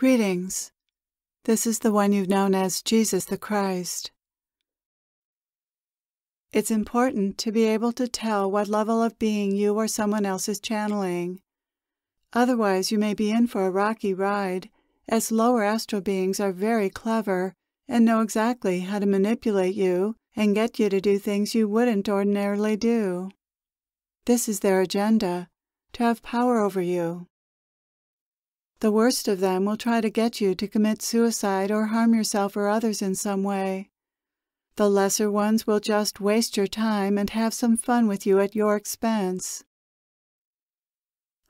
Greetings. This is the one you've known as Jesus the Christ. It's important to be able to tell what level of being you or someone else is channeling. Otherwise, you may be in for a rocky ride, as lower astral beings are very clever and know exactly how to manipulate you and get you to do things you wouldn't ordinarily do. This is their agenda, to have power over you. The worst of them will try to get you to commit suicide or harm yourself or others in some way. The lesser ones will just waste your time and have some fun with you at your expense.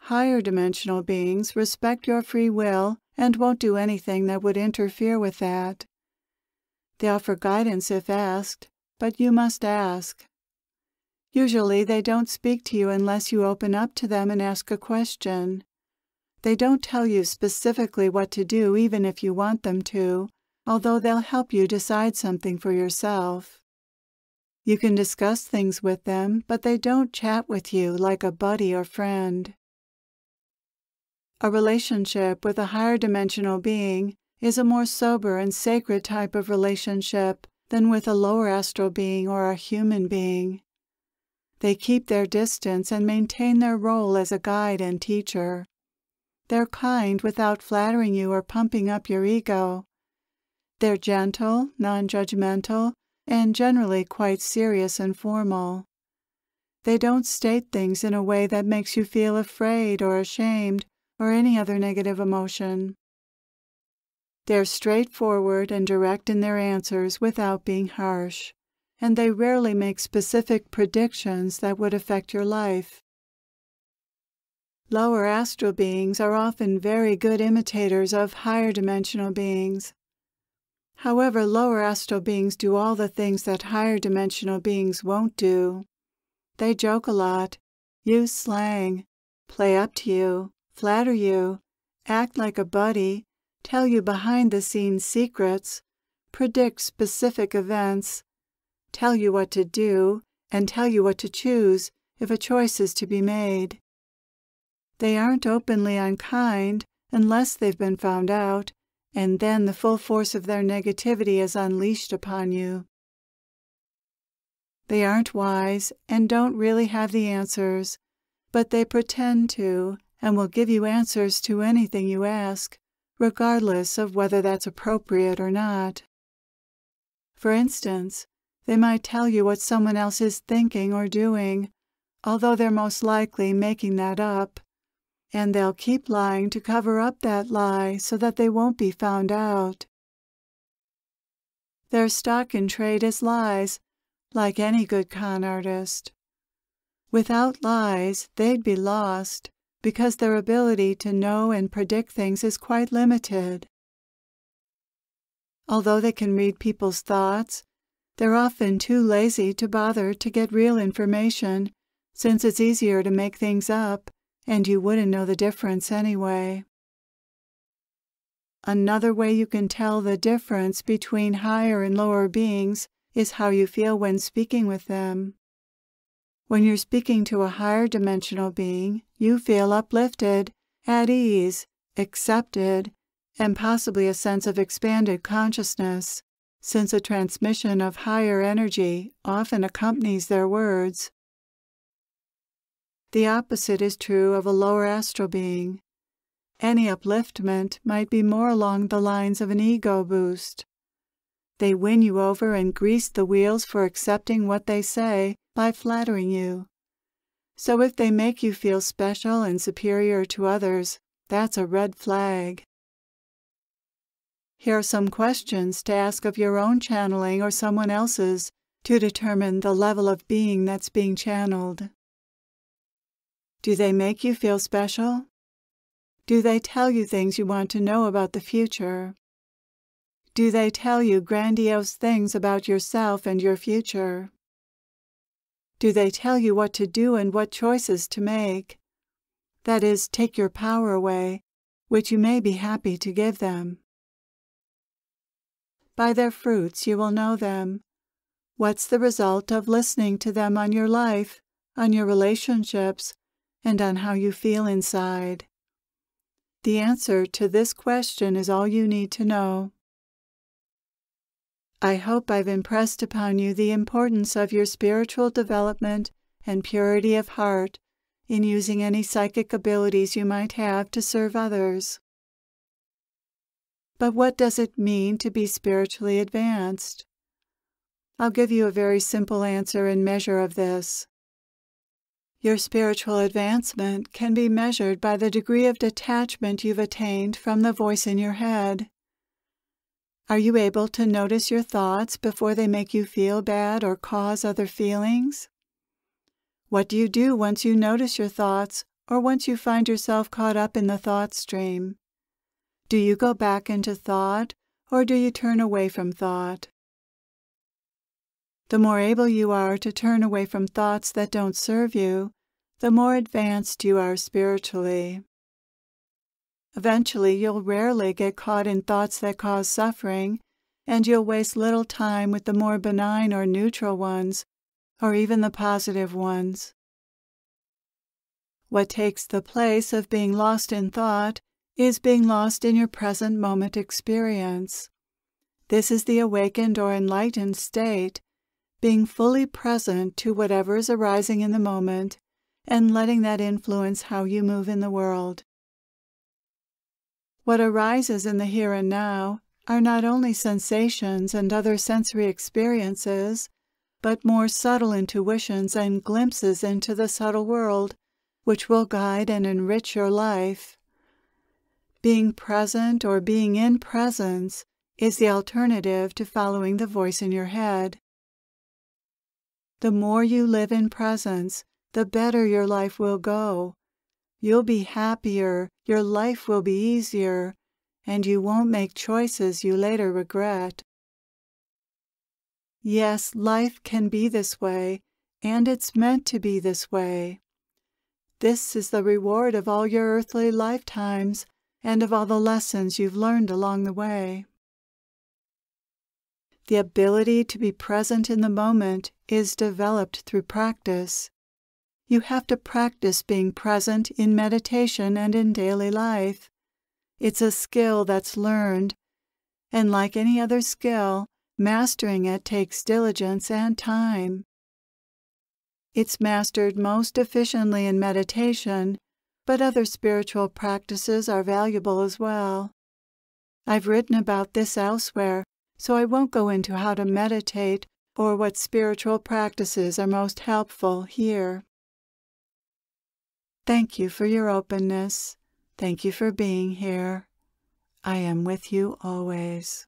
Higher dimensional beings respect your free will and won't do anything that would interfere with that. They offer guidance if asked, but you must ask. Usually they don't speak to you unless you open up to them and ask a question. They don't tell you specifically what to do even if you want them to, although they'll help you decide something for yourself. You can discuss things with them, but they don't chat with you like a buddy or friend. A relationship with a higher dimensional being is a more sober and sacred type of relationship than with a lower astral being or a human being. They keep their distance and maintain their role as a guide and teacher. They're kind without flattering you or pumping up your ego. They're gentle, non judgmental, and generally quite serious and formal. They don't state things in a way that makes you feel afraid or ashamed or any other negative emotion. They're straightforward and direct in their answers without being harsh, and they rarely make specific predictions that would affect your life. Lower astral beings are often very good imitators of higher dimensional beings. However, lower astral beings do all the things that higher dimensional beings won't do. They joke a lot, use slang, play up to you, flatter you, act like a buddy, tell you behind the scenes secrets, predict specific events, tell you what to do, and tell you what to choose if a choice is to be made. They aren't openly unkind unless they've been found out, and then the full force of their negativity is unleashed upon you. They aren't wise and don't really have the answers, but they pretend to and will give you answers to anything you ask, regardless of whether that's appropriate or not. For instance, they might tell you what someone else is thinking or doing, although they're most likely making that up, and they'll keep lying to cover up that lie so that they won't be found out. Their stock in trade is lies, like any good con artist. Without lies, they'd be lost, because their ability to know and predict things is quite limited. Although they can read people's thoughts, they're often too lazy to bother to get real information, since it's easier to make things up and you wouldn't know the difference anyway. Another way you can tell the difference between higher and lower beings is how you feel when speaking with them. When you're speaking to a higher dimensional being, you feel uplifted, at ease, accepted, and possibly a sense of expanded consciousness, since a transmission of higher energy often accompanies their words. The opposite is true of a lower astral being. Any upliftment might be more along the lines of an ego boost. They win you over and grease the wheels for accepting what they say by flattering you. So if they make you feel special and superior to others, that's a red flag. Here are some questions to ask of your own channeling or someone else's to determine the level of being that's being channeled. Do they make you feel special? Do they tell you things you want to know about the future? Do they tell you grandiose things about yourself and your future? Do they tell you what to do and what choices to make? That is, take your power away, which you may be happy to give them. By their fruits you will know them. What's the result of listening to them on your life, on your relationships, and on how you feel inside? The answer to this question is all you need to know. I hope I've impressed upon you the importance of your spiritual development and purity of heart in using any psychic abilities you might have to serve others. But what does it mean to be spiritually advanced? I'll give you a very simple answer and measure of this. Your spiritual advancement can be measured by the degree of detachment you've attained from the voice in your head. Are you able to notice your thoughts before they make you feel bad or cause other feelings? What do you do once you notice your thoughts or once you find yourself caught up in the thought stream? Do you go back into thought or do you turn away from thought? The more able you are to turn away from thoughts that don't serve you, the more advanced you are spiritually. Eventually, you'll rarely get caught in thoughts that cause suffering, and you'll waste little time with the more benign or neutral ones, or even the positive ones. What takes the place of being lost in thought is being lost in your present moment experience. This is the awakened or enlightened state, being fully present to whatever is arising in the moment and letting that influence how you move in the world. What arises in the here and now are not only sensations and other sensory experiences, but more subtle intuitions and glimpses into the subtle world, which will guide and enrich your life. Being present or being in presence is the alternative to following the voice in your head. The more you live in presence, the better your life will go. You'll be happier, your life will be easier, and you won't make choices you later regret. Yes, life can be this way, and it's meant to be this way. This is the reward of all your earthly lifetimes and of all the lessons you've learned along the way. The ability to be present in the moment is developed through practice. You have to practice being present in meditation and in daily life. It's a skill that's learned, and like any other skill, mastering it takes diligence and time. It's mastered most efficiently in meditation, but other spiritual practices are valuable as well. I've written about this elsewhere, so I won't go into how to meditate or what spiritual practices are most helpful here. Thank you for your openness. Thank you for being here. I am with you always.